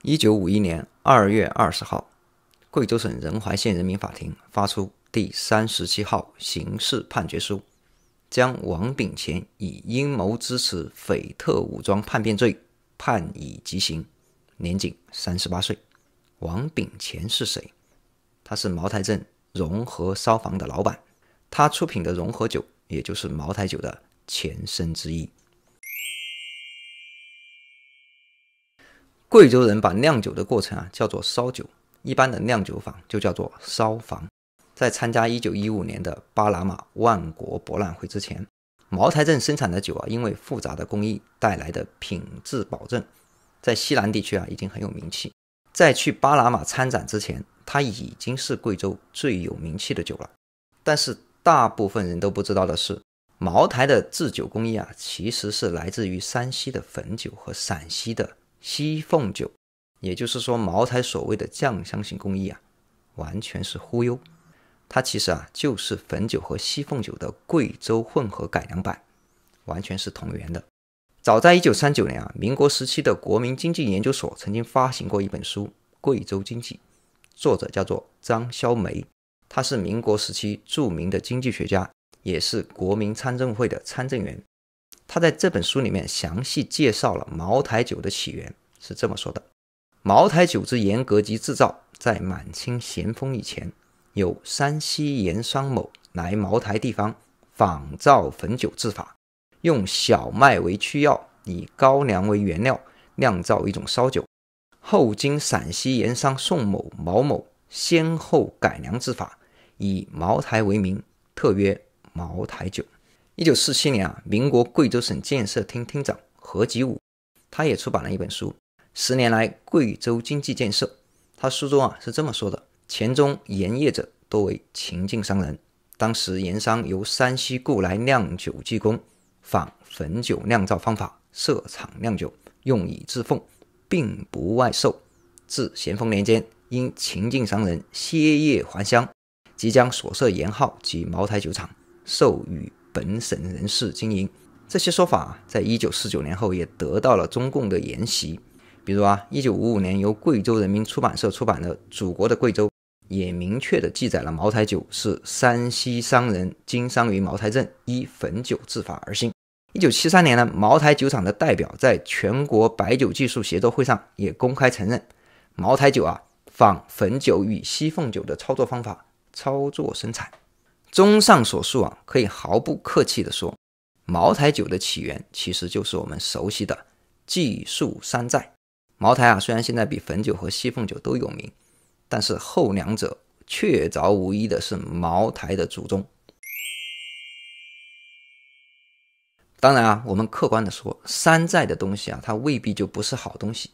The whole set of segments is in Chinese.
一九五一年二月二十号，贵州省仁怀县人民法庭发出第三十七号刑事判决书，将王炳乾以阴谋支持匪特武装叛变罪，判以极刑，年仅三十八岁。王炳乾是谁？他是茅台镇融合烧坊的老板，他出品的融合酒，也就是茅台酒的前身之一。贵州人把酿酒的过程啊叫做烧酒，一般的酿酒坊就叫做烧坊。在参加一九一五年的巴拿马万国博览会之前，茅台镇生产的酒啊，因为复杂的工艺带来的品质保证，在西南地区啊已经很有名气。在去巴拿马参展之前，它已经是贵州最有名气的酒了。但是大部分人都不知道的是，茅台的制酒工艺啊，其实是来自于山西的汾酒和陕西的。西凤酒，也就是说，茅台所谓的酱香型工艺啊，完全是忽悠。它其实啊，就是汾酒和西凤酒的贵州混合改良版，完全是同源的。早在一九三九年啊，民国时期的国民经济研究所曾经发行过一本书《贵州经济》，作者叫做张肖梅，他是民国时期著名的经济学家，也是国民参政会的参政员。他在这本书里面详细介绍了茅台酒的起源，是这么说的：茅台酒之严格及制造，在满清咸丰以前，有山西盐商某来茅台地方仿造汾酒制法，用小麦为曲药，以高粱为原料酿造一种烧酒。后经陕西盐商宋某、毛某先后改良制法，以茅台为名，特曰茅台酒。一九四七年啊，民国贵州省建设厅厅长何吉武，他也出版了一本书《十年来贵州经济建设》。他书中啊是这么说的：黔中盐业者多为秦晋商人，当时盐商由山西雇来酿酒技工，仿汾酒酿造方法设厂酿酒，用以自奉，并不外售。至咸丰年间，因秦晋商人歇业还乡，即将所设盐号及茅台酒厂授予。本省人士经营这些说法，在一九四九年后也得到了中共的沿袭。比如啊，一九五五年由贵州人民出版社出版的《祖国的贵州》也明确的记载了茅台酒是山西商人经商于茅台镇，依汾酒制法而兴。一九七三年呢，茅台酒厂的代表在全国白酒技术协作会上也公开承认，茅台酒啊仿汾酒与西凤酒的操作方法操作生产。综上所述啊，可以毫不客气的说，茅台酒的起源其实就是我们熟悉的寄宿山寨。茅台啊，虽然现在比汾酒和西凤酒都有名，但是后两者确凿无疑的是茅台的祖宗。当然啊，我们客观的说，山寨的东西啊，它未必就不是好东西。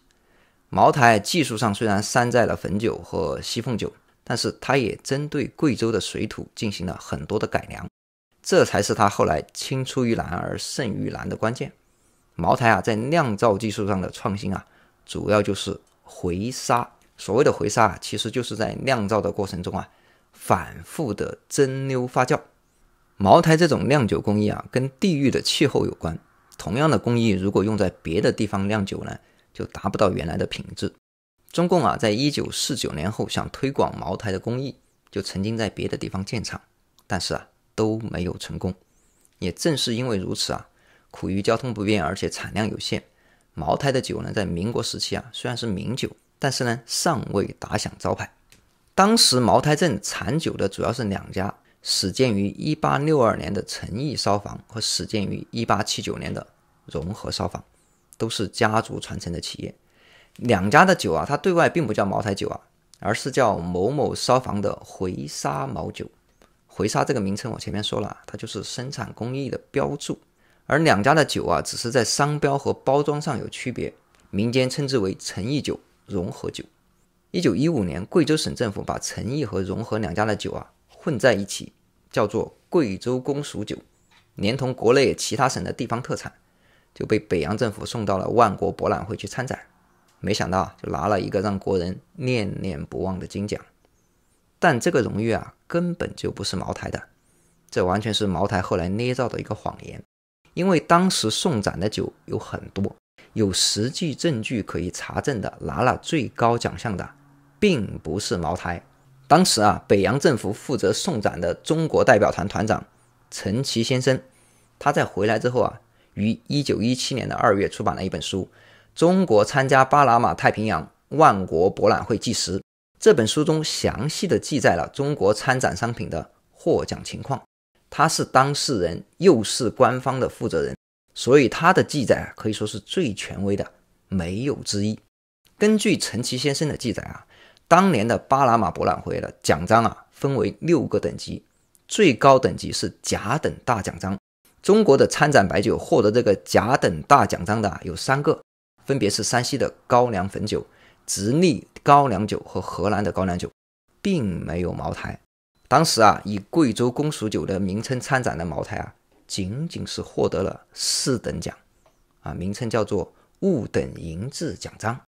茅台技术上虽然山寨了汾酒和西凤酒。但是他也针对贵州的水土进行了很多的改良，这才是他后来青出于蓝而胜于蓝的关键。茅台啊，在酿造技术上的创新啊，主要就是回沙。所谓的回沙啊，其实就是在酿造的过程中啊，反复的蒸馏发酵。茅台这种酿酒工艺啊，跟地域的气候有关。同样的工艺，如果用在别的地方酿酒呢，就达不到原来的品质。中共啊，在一九四九年后想推广茅台的工艺，就曾经在别的地方建厂，但是啊，都没有成功。也正是因为如此啊，苦于交通不便，而且产量有限，茅台的酒呢，在民国时期啊，虽然是名酒，但是呢，尚未打响招牌。当时茅台镇产酒的主要是两家，始建于一八六二年的诚毅烧坊和始建于一八七九年的融合烧坊，都是家族传承的企业。两家的酒啊，它对外并不叫茅台酒啊，而是叫某某烧坊的回沙茅酒。回沙这个名称，我前面说了，它就是生产工艺的标注。而两家的酒啊，只是在商标和包装上有区别，民间称之为诚意酒、融合酒。一九一五年，贵州省政府把诚意和融合两家的酒啊混在一起，叫做贵州公署酒，连同国内其他省的地方特产，就被北洋政府送到了万国博览会去参展。没想到就拿了一个让国人念念不忘的金奖，但这个荣誉啊根本就不是茅台的，这完全是茅台后来捏造的一个谎言。因为当时送展的酒有很多，有实际证据可以查证的拿了最高奖项的并不是茅台。当时啊，北洋政府负责送展的中国代表团团长陈其先生，他在回来之后啊，于一九一七年的二月出版了一本书。中国参加巴拿马太平洋万国博览会纪实这本书中详细的记载了中国参展商品的获奖情况。他是当事人又是官方的负责人，所以他的记载可以说是最权威的，没有之一。根据陈奇先生的记载啊，当年的巴拿马博览会的奖章啊分为六个等级，最高等级是甲等大奖章。中国的参展白酒获得这个甲等大奖章的有三个。分别是山西的高粱汾酒、直隶高粱酒和河南的高粱酒，并没有茅台。当时啊，以贵州公署酒的名称参展的茅台啊，仅仅是获得了四等奖，啊，名称叫做“五等银质奖章”。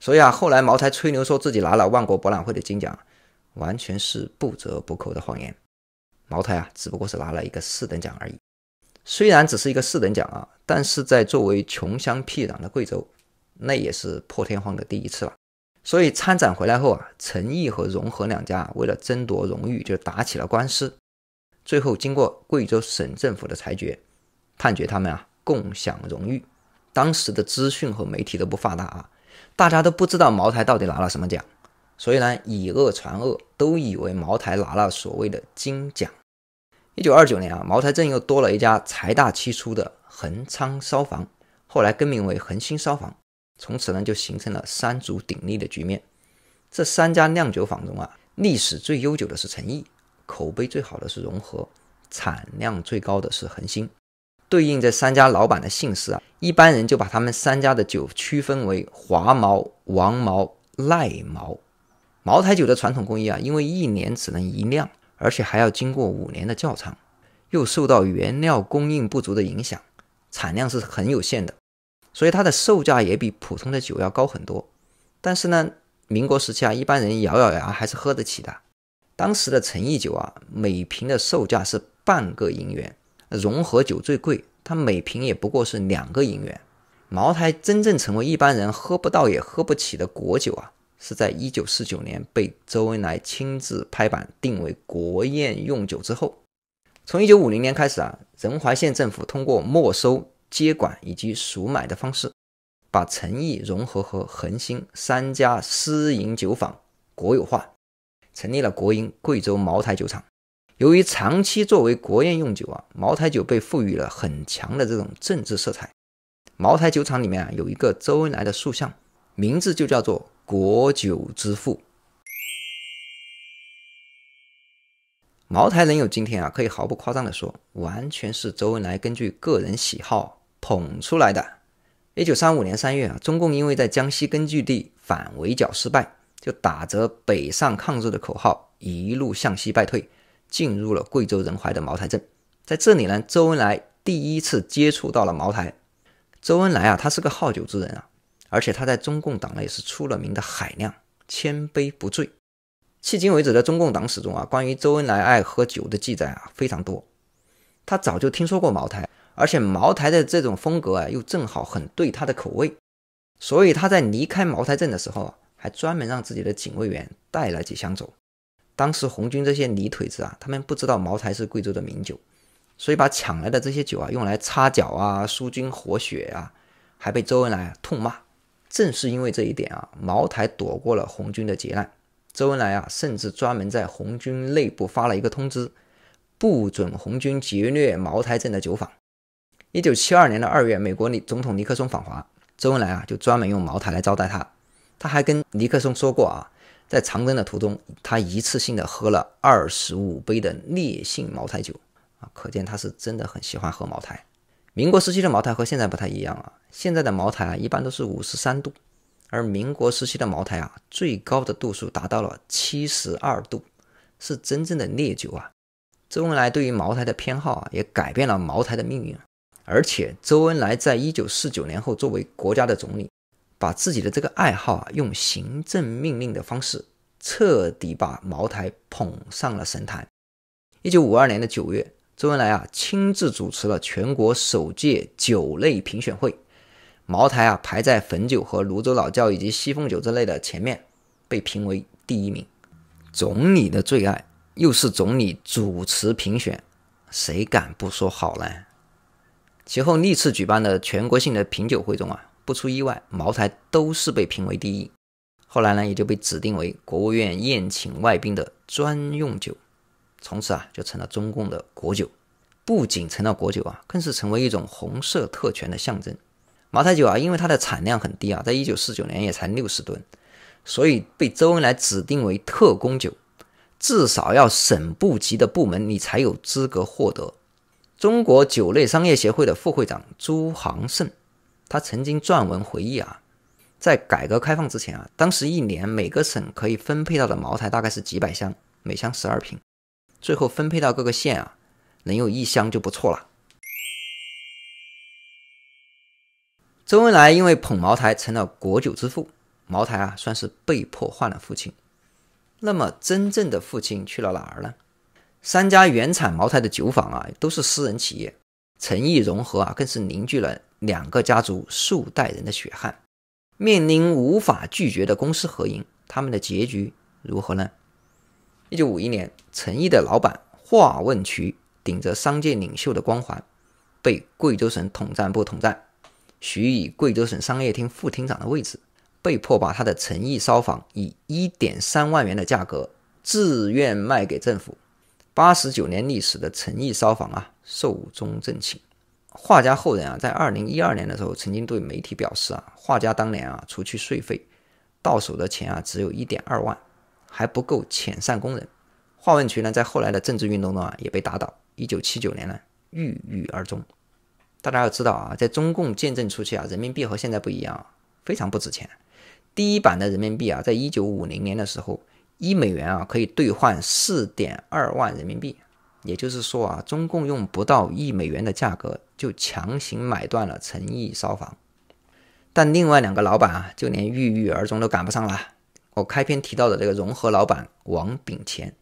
所以啊，后来茅台吹牛说自己拿了万国博览会的金奖，完全是不折不扣的谎言。茅台啊，只不过是拿了一个四等奖而已。虽然只是一个四等奖啊，但是在作为穷乡僻壤的贵州，那也是破天荒的第一次了。所以参展回来后啊，陈毅和荣和两家为了争夺荣誉就打起了官司。最后经过贵州省政府的裁决，判决他们啊共享荣誉。当时的资讯和媒体都不发达啊，大家都不知道茅台到底拿了什么奖，所以呢以讹传讹，都以为茅台拿了所谓的金奖。一九二九年啊，茅台镇又多了一家财大气粗的恒昌烧坊，后来更名为恒兴烧坊，从此呢就形成了三足鼎立的局面。这三家酿酒坊中啊，历史最悠久的是陈毅，口碑最好的是融合，产量最高的是恒兴。对应这三家老板的姓氏啊，一般人就把他们三家的酒区分为华茅、王茅、赖茅。茅台酒的传统工艺啊，因为一年只能一酿。而且还要经过五年的窖藏，又受到原料供应不足的影响，产量是很有限的，所以它的售价也比普通的酒要高很多。但是呢，民国时期啊，一般人咬咬牙还是喝得起的。当时的陈毅酒啊，每瓶的售价是半个银元，融合酒最贵，它每瓶也不过是两个银元。茅台真正成为一般人喝不到也喝不起的国酒啊。是在一九四九年被周恩来亲自拍板定为国宴用酒之后，从一九五零年开始啊，仁怀县政府通过没收、接管以及赎买的方式，把陈毅、荣和和恒兴三家私营酒坊国有化，成立了国营贵州茅台酒厂。由于长期作为国宴用酒啊，茅台酒被赋予了很强的这种政治色彩。茅台酒厂里面啊，有一个周恩来的塑像，名字就叫做。国酒之父，茅台能有今天啊，可以毫不夸张的说，完全是周恩来根据个人喜好捧出来的。一九三五年三月啊，中共因为在江西根据地反围剿失败，就打着北上抗日的口号，一路向西败退，进入了贵州仁怀的茅台镇。在这里呢，周恩来第一次接触到了茅台。周恩来啊，他是个好酒之人啊。而且他在中共党内也是出了名的海量，千杯不醉。迄今为止的中共党史中啊，关于周恩来爱喝酒的记载啊非常多。他早就听说过茅台，而且茅台的这种风格啊，又正好很对他的口味。所以他在离开茅台镇的时候啊，还专门让自己的警卫员带了几箱走。当时红军这些泥腿子啊，他们不知道茅台是贵州的名酒，所以把抢来的这些酒啊，用来擦脚啊、舒筋活血啊，还被周恩来痛骂。正是因为这一点啊，茅台躲过了红军的劫难。周恩来啊，甚至专门在红军内部发了一个通知，不准红军劫掠茅台镇的酒坊。一九七二年的二月，美国里总统尼克松访华，周恩来啊就专门用茅台来招待他。他还跟尼克松说过啊，在长征的途中，他一次性的喝了二十五杯的烈性茅台酒啊，可见他是真的很喜欢喝茅台。民国时期的茅台和现在不太一样啊，现在的茅台啊一般都是五十三度，而民国时期的茅台啊最高的度数达到了七十二度，是真正的烈酒啊。周恩来对于茅台的偏好啊也改变了茅台的命运，而且周恩来在一九四九年后作为国家的总理，把自己的这个爱好啊用行政命令的方式彻底把茅台捧上了神坛。一九五二年的九月。周恩来啊亲自主持了全国首届酒类评选会，茅台啊排在汾酒和泸州老窖以及西凤酒之类的前面，被评为第一名。总理的最爱，又是总理主持评选，谁敢不说好呢？其后历次举办的全国性的品酒会中啊，不出意外，茅台都是被评为第一。后来呢，也就被指定为国务院宴请外宾的专用酒。从此啊，就成了中共的国酒，不仅成了国酒啊，更是成为一种红色特权的象征。茅台酒啊，因为它的产量很低啊，在一九四九年也才六十吨，所以被周恩来指定为特供酒，至少要省部级的部门你才有资格获得。中国酒类商业协会的副会长朱航胜，他曾经撰文回忆啊，在改革开放之前啊，当时一年每个省可以分配到的茅台大概是几百箱，每箱十二瓶。最后分配到各个县啊，能有一箱就不错了。周恩来因为捧茅台成了国酒之父，茅台啊算是被迫换了父亲。那么真正的父亲去了哪儿呢？三家原产茅台的酒坊啊，都是私人企业，诚意融合啊更是凝聚了两个家族数代人的血汗。面临无法拒绝的公私合营，他们的结局如何呢？一九五一年，陈毅的老板华问渠顶着商界领袖的光环，被贵州省统战部统战，许以贵州省商业厅副厅长的位置，被迫把他的诚毅烧坊以一点三万元的价格自愿卖给政府。八十九年历史的诚毅烧坊啊，寿终正寝。画家后人啊，在二零一二年的时候曾经对媒体表示啊，画家当年啊，除去税费，到手的钱啊，只有一点二万。还不够遣散工人，华文渠呢，在后来的政治运动中啊，也被打倒。一九七九年呢，郁郁而终。大家要知道啊，在中共建政初期啊，人民币和现在不一样，非常不值钱。第一版的人民币啊，在一九五零年的时候，一美元啊，可以兑换四点二万人民币。也就是说啊，中共用不到一美元的价格，就强行买断了诚意烧坊。但另外两个老板啊，就连郁郁而终都赶不上了。我开篇提到的这个融合老板王炳乾，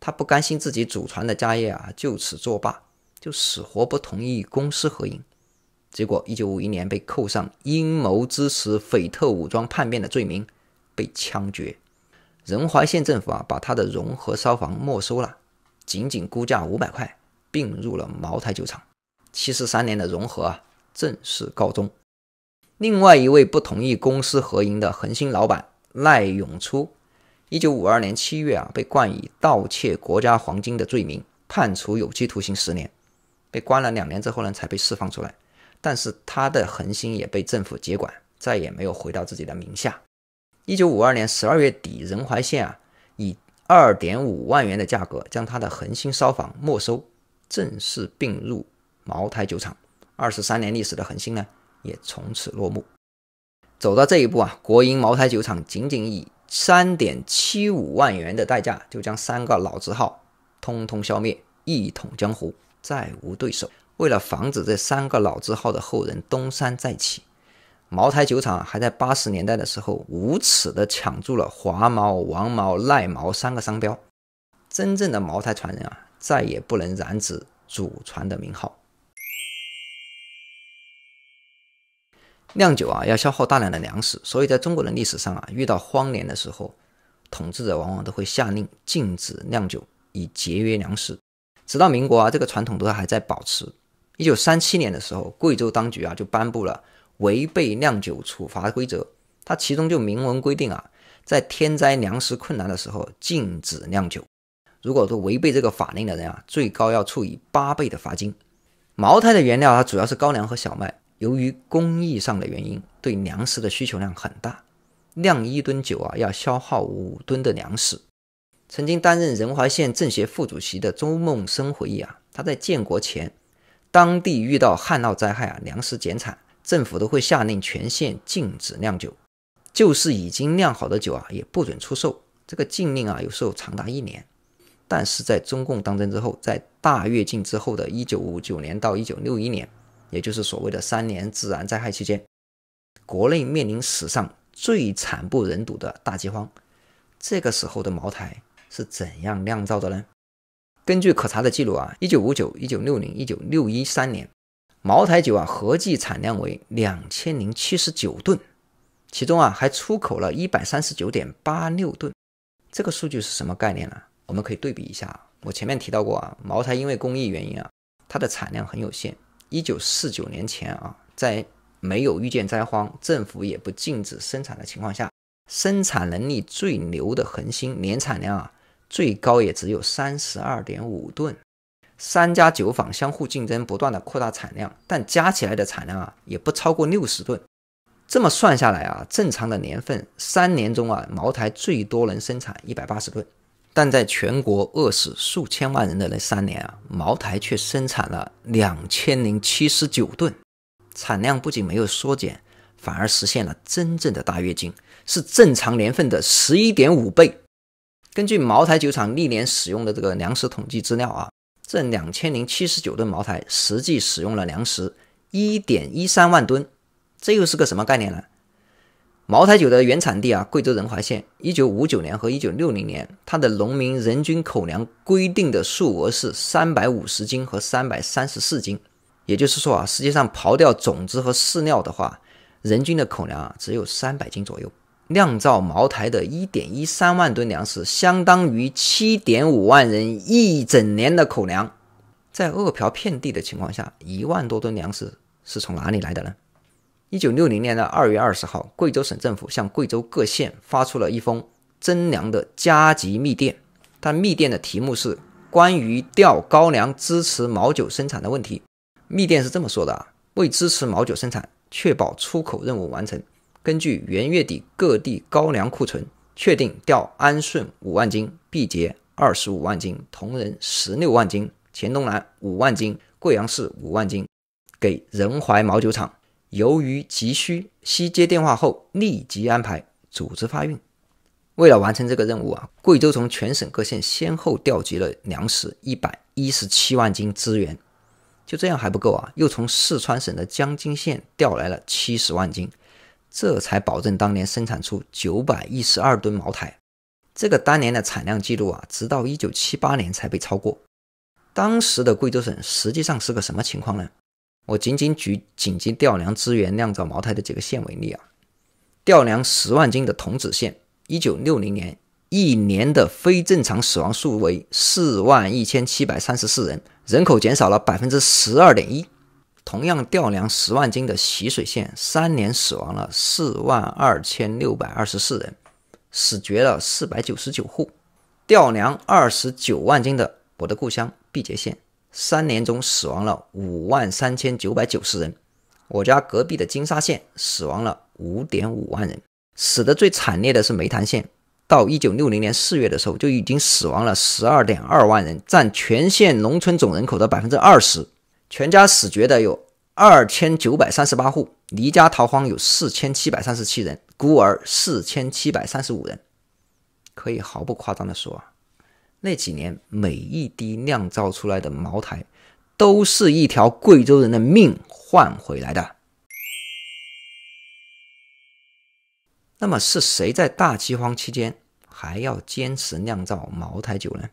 他不甘心自己祖传的家业啊就此作罢，就死活不同意公私合营，结果1951年被扣上阴谋支持匪特武装叛变的罪名，被枪决。仁怀县政府啊把他的融合烧房没收了，仅仅估价五百块，并入了茅台酒厂。73年的融合啊正式告终。另外一位不同意公私合营的恒星老板。赖永初，一九五二年七月啊，被冠以盗窃国家黄金的罪名，判处有期徒刑十年，被关了两年之后呢，才被释放出来。但是他的恒星也被政府接管，再也没有回到自己的名下。一九五二年十二月底，仁怀县啊，以二点五万元的价格将他的恒星烧坊没收，正式并入茅台酒厂。二十三年历史的恒星呢，也从此落幕。走到这一步啊，国营茅台酒厂仅仅以三点七五万元的代价，就将三个老字号通通消灭，一统江湖，再无对手。为了防止这三个老字号的后人东山再起，茅台酒厂还在八十年代的时候无耻的抢注了华茅、王茅、赖茅三个商标。真正的茅台传人啊，再也不能染指祖传的名号。酿酒啊，要消耗大量的粮食，所以在中国的历史上啊，遇到荒年的时候，统治者往往都会下令禁止酿酒，以节约粮食。直到民国啊，这个传统都还在保持。一九三七年的时候，贵州当局啊就颁布了违背酿酒处罚规则，它其中就明文规定啊，在天灾粮食困难的时候禁止酿酒。如果说违背这个法令的人啊，最高要处以八倍的罚金。茅台的原料它主要是高粱和小麦。由于工艺上的原因，对粮食的需求量很大，酿一吨酒啊，要消耗五吨的粮食。曾经担任仁怀县政协副主席的周梦生回忆啊，他在建国前，当地遇到旱涝灾害啊，粮食减产，政府都会下令全县禁止酿酒，就是已经酿好的酒啊，也不准出售。这个禁令啊，有时候长达一年。但是在中共当政之后，在大跃进之后的一九五九年到一九六一年。也就是所谓的三年自然灾害期间，国内面临史上最惨不忍睹的大饥荒。这个时候的茅台是怎样酿造的呢？根据可查的记录啊，一九五九、一九六零、一九六一三年，茅台酒啊合计产量为两千零七十九吨，其中啊还出口了一百三十九点八六吨。这个数据是什么概念呢？我们可以对比一下。我前面提到过啊，茅台因为工艺原因啊，它的产量很有限。一九四九年前啊，在没有遇见灾荒、政府也不禁止生产的情况下，生产能力最牛的恒星年产量啊，最高也只有三十二点五吨。三家酒坊相互竞争，不断的扩大产量，但加起来的产量啊，也不超过六十吨。这么算下来啊，正常的年份三年中啊，茅台最多能生产一百八十吨。但在全国饿死数千万人的那三年啊，茅台却生产了两千零七十九吨，产量不仅没有缩减，反而实现了真正的大跃进，是正常年份的十一点五倍。根据茅台酒厂历年使用的这个粮食统计资料啊，这两千零七十九吨茅台实际使用了粮食一点一三万吨，这又是个什么概念呢？茅台酒的原产地啊，贵州仁怀县。一九五九年和一九六零年，它的农民人均口粮规定的数额是三百五十斤和三百三十四斤。也就是说啊，实际上刨掉种子和饲料的话，人均的口粮啊只有三百斤左右。酿造茅台的一点一三万吨粮食，相当于七点五万人一整年的口粮。在饿殍遍地的情况下，一万多吨粮食是从哪里来的呢？一九六零年的二月二十号，贵州省政府向贵州各县发出了一封征粮的加急密电。但密电的题目是关于调高粱支持毛酒生产的问题。密电是这么说的啊：为支持毛酒生产，确保出口任务完成，根据元月底各地高粱库存，确定调安顺五万斤、毕节二十五万斤、铜仁十六万斤、黔东南五万斤、贵阳市五万斤，给仁怀毛酒厂。由于急需，西接电话后立即安排组织发运。为了完成这个任务啊，贵州从全省各县先后调集了粮食一百一十七万斤资源。就这样还不够啊，又从四川省的江津县调来了七十万斤，这才保证当年生产出九百一十二吨茅台。这个当年的产量记录啊，直到一九七八年才被超过。当时的贵州省实际上是个什么情况呢？我仅仅举紧急调粮支援酿造茅台的几个县为例啊，调粮十万斤的桐梓县，一九六零年一年的非正常死亡数为四万一千七百三十四人，人口减少了百分之十二点一。同样调粮十万斤的习水县，三年死亡了四万二千六百二十四人，死绝了四百九十九户。调粮二十九万斤的我的故乡毕节县。三年中死亡了五万三千九百九十人，我家隔壁的金沙县死亡了五点五万人，死的最惨烈的是煤炭县，到一九六零年四月的时候就已经死亡了十二点二万人，占全县农村总人口的百分之二十，全家死绝的有二千九百三十八户，离家逃荒有四千七百三十七人，孤儿四千七百三十五人，可以毫不夸张的说啊。那几年，每一滴酿造出来的茅台，都是一条贵州人的命换回来的。那么，是谁在大饥荒期间还要坚持酿造茅台酒呢？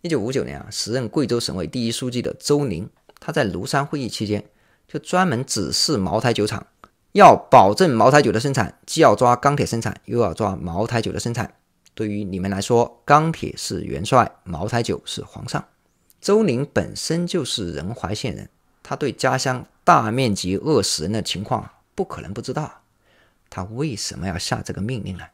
一九五九年啊，时任贵州省委第一书记的周宁，他在庐山会议期间，就专门指示茅台酒厂，要保证茅台酒的生产，既要抓钢铁生产，又要抓茅台酒的生产。对于你们来说，钢铁是元帅，茅台酒是皇上。周宁本身就是仁怀县人，他对家乡大面积饿死人的情况不可能不知道。他为什么要下这个命令呢？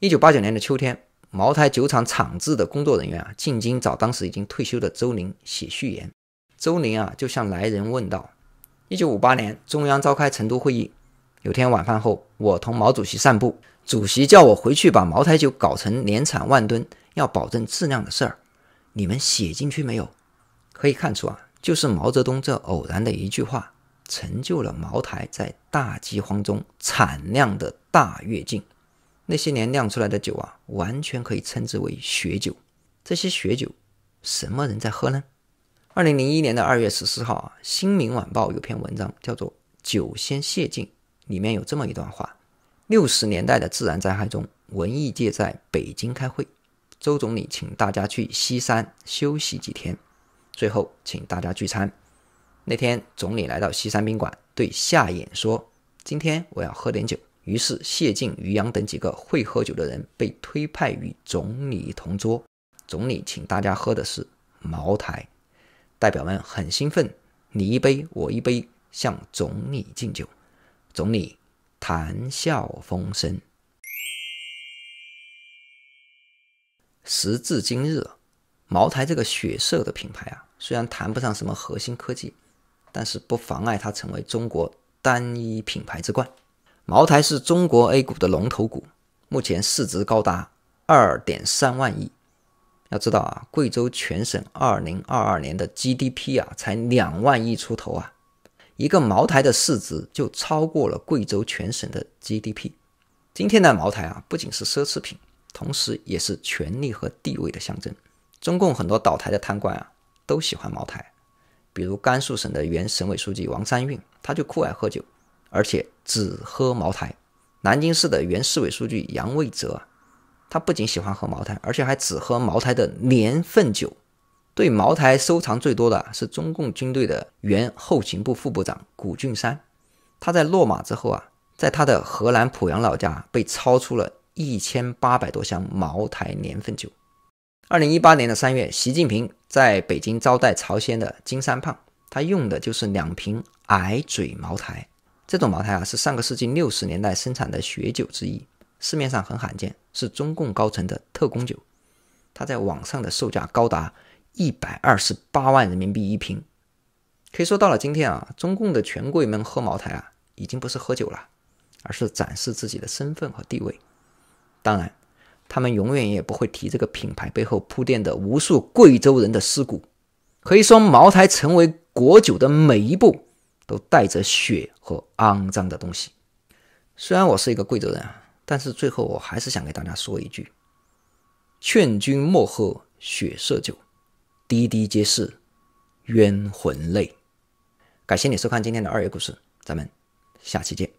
一九八九年的秋天，茅台酒厂厂制的工作人员啊，进京找当时已经退休的周宁写序言。周宁啊，就向来人问道：一九五八年，中央召开成都会议。有天晚饭后，我同毛主席散步，主席叫我回去把茅台酒搞成年产万吨、要保证质量的事儿，你们写进去没有？可以看出啊，就是毛泽东这偶然的一句话，成就了茅台在大饥荒中产量的大跃进。那些年酿出来的酒啊，完全可以称之为血酒。这些血酒，什么人在喝呢？二零零一年的二月十四号啊，《新民晚报》有篇文章，叫做《酒仙谢晋》。里面有这么一段话：六十年代的自然灾害中，文艺界在北京开会，周总理请大家去西山休息几天，最后请大家聚餐。那天，总理来到西山宾馆，对夏衍说：“今天我要喝点酒。”于是，谢晋、于洋等几个会喝酒的人被推派与总理同桌。总理请大家喝的是茅台，代表们很兴奋，你一杯我一杯，向总理敬酒。总理谈笑风生。时至今日，茅台这个血色的品牌啊，虽然谈不上什么核心科技，但是不妨碍它成为中国单一品牌之冠。茅台是中国 A 股的龙头股，目前市值高达二点三万亿。要知道啊，贵州全省二零二二年的 GDP 啊，才两万亿出头啊。一个茅台的市值就超过了贵州全省的 GDP。今天的茅台啊，不仅是奢侈品，同时也是权力和地位的象征。中共很多倒台的贪官啊，都喜欢茅台。比如甘肃省的原省委书记王三运，他就酷爱喝酒，而且只喝茅台。南京市的原市委书记杨卫泽啊，他不仅喜欢喝茅台，而且还只喝茅台的年份酒。对茅台收藏最多的是中共军队的原后勤部副部长谷俊山，他在落马之后啊，在他的河南濮阳老家被抄出了一千八百多箱茅台年份酒。二零一八年的三月，习近平在北京招待朝鲜的金三胖，他用的就是两瓶矮嘴茅台。这种茅台啊，是上个世纪六十年代生产的雪酒之一，市面上很罕见，是中共高层的特供酒。它在网上的售价高达。一百二十八万人民币一瓶，可以说到了今天啊，中共的权贵们喝茅台啊，已经不是喝酒了，而是展示自己的身份和地位。当然，他们永远也不会提这个品牌背后铺垫的无数贵州人的尸骨。可以说，茅台成为国酒的每一步，都带着血和肮脏的东西。虽然我是一个贵州人啊，但是最后我还是想给大家说一句：劝君莫喝血色酒。滴滴皆是冤魂泪，感谢你收看今天的二月故事，咱们下期见。